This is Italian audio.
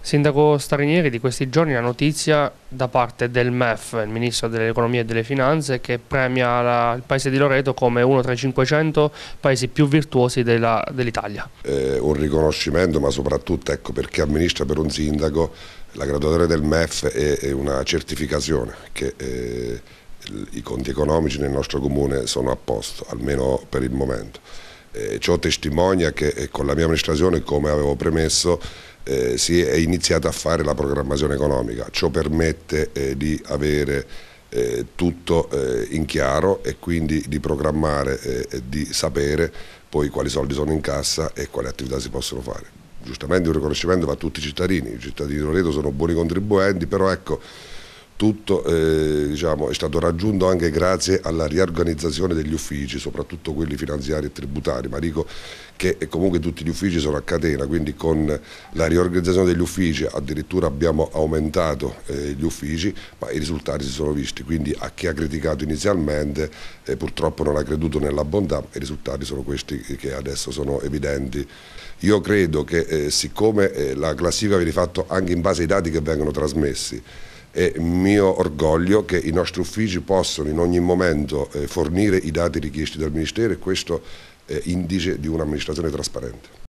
Sindaco Starinieri, di questi giorni la notizia da parte del MEF, il Ministro dell'Economia e delle Finanze, che premia la, il paese di Loreto come uno tra i 500 paesi più virtuosi dell'Italia. Dell eh, un riconoscimento, ma soprattutto ecco, perché amministra per un sindaco la graduatoria del MEF è, è una certificazione che eh, i conti economici nel nostro comune sono a posto, almeno per il momento. Eh, ciò testimonia che eh, con la mia amministrazione, come avevo premesso, eh, si è iniziato a fare la programmazione economica, ciò permette eh, di avere eh, tutto eh, in chiaro e quindi di programmare eh, e di sapere poi quali soldi sono in cassa e quali attività si possono fare. Giustamente un riconoscimento va a tutti i cittadini, i cittadini di Loreto sono buoni contribuenti, però ecco tutto eh, diciamo, è stato raggiunto anche grazie alla riorganizzazione degli uffici, soprattutto quelli finanziari e tributari, ma dico che comunque tutti gli uffici sono a catena, quindi con la riorganizzazione degli uffici addirittura abbiamo aumentato eh, gli uffici, ma i risultati si sono visti, quindi a chi ha criticato inizialmente eh, purtroppo non ha creduto nella bontà, i risultati sono questi che adesso sono evidenti. Io credo che eh, siccome eh, la classifica viene fatta anche in base ai dati che vengono trasmessi, è mio orgoglio che i nostri uffici possano in ogni momento eh, fornire i dati richiesti dal Ministero e questo è eh, indice di un'amministrazione trasparente.